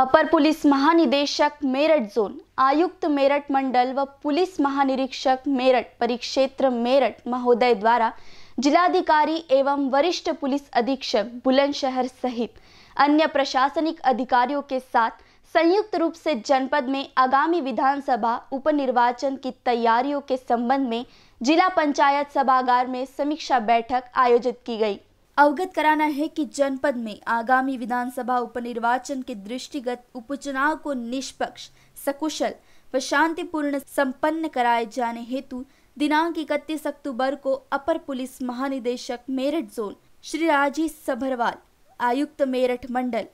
अपर police महानिदेशक Meerut zone आयुक्त मेरठ मंडल व पुलिस महानिरीक्षक मेरठ परिक्षेत्र मेरठ महोदय द्वारा जिलाधिकारी एवं वरिष्ठ पुलिस अधीक्षक बुलंदशहर सहित अन्य प्रशासनिक अधिकारियों के साथ संयुक्त रूप से जनपद में आगामी विधानसभा उपनिर्वाचन की तैयारियों के संबंध में जिला पंचायत सभागार में समीक्षा बैठक आयोजित की गई अवगत कराना है कि जनपद में आगामी विधानसभा उपनिर्वाचन के दृष्टिगत उपचुनाव को निष्पक्ष सकुशल व शांतिपूर्ण संपन्न कराए जाने हेतु दिनांक इकतीस अक्टूबर को अपर पुलिस महानिदेशक मेरठ जोन श्री राजेश सभरवाल आयुक्त मेरठ मंडल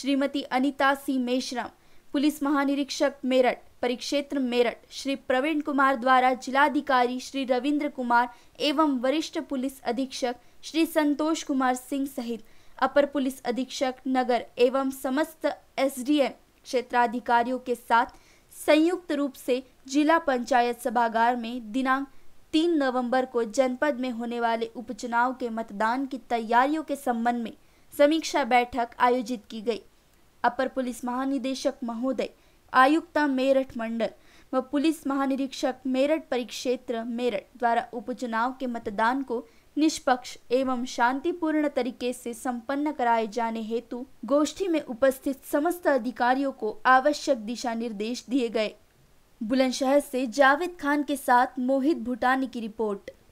श्रीमती अनिता सिंह मेश्राम पुलिस महानिरीक्षक मेरठ परिक्षेत्र मेरठ श्री प्रवीण कुमार द्वारा जिलाधिकारी श्री रविंद्र कुमार एवं वरिष्ठ पुलिस अधीक्षक श्री संतोष कुमार सिंह सहित अपर पुलिस अधीक्षक नगर एवं समस्त एसडीएम क्षेत्राधिकारियों के साथ संयुक्त रूप से जिला पंचायत सभागार में दिनांक तीन नवंबर को जनपद में होने वाले उपचुनाव के मतदान की तैयारियों के संबंध में समीक्षा बैठक आयोजित की गई अपर पुलिस महानिदेशक महोदय आयुक्त मेरठ मंडल व पुलिस महानिरीक्षक मेरठ परिक्षेत्र मेरठ द्वारा उपचुनाव के मतदान को निष्पक्ष एवं शांतिपूर्ण तरीके से संपन्न कराए जाने हेतु गोष्ठी में उपस्थित समस्त अधिकारियों को आवश्यक दिशा निर्देश दिए गए बुलंदशहर से जावेद खान के साथ मोहित भूटानी की रिपोर्ट